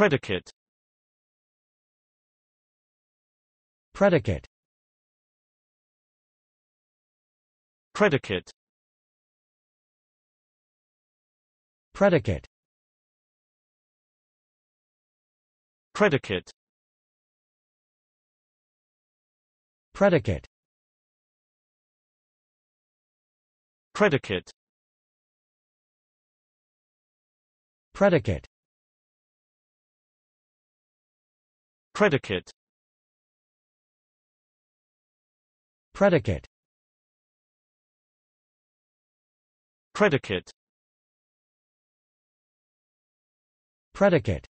Predicate Predicate Predicate Predicate Predicate Predicate Predicate Predicate Predicate Predicate Predicate Predicate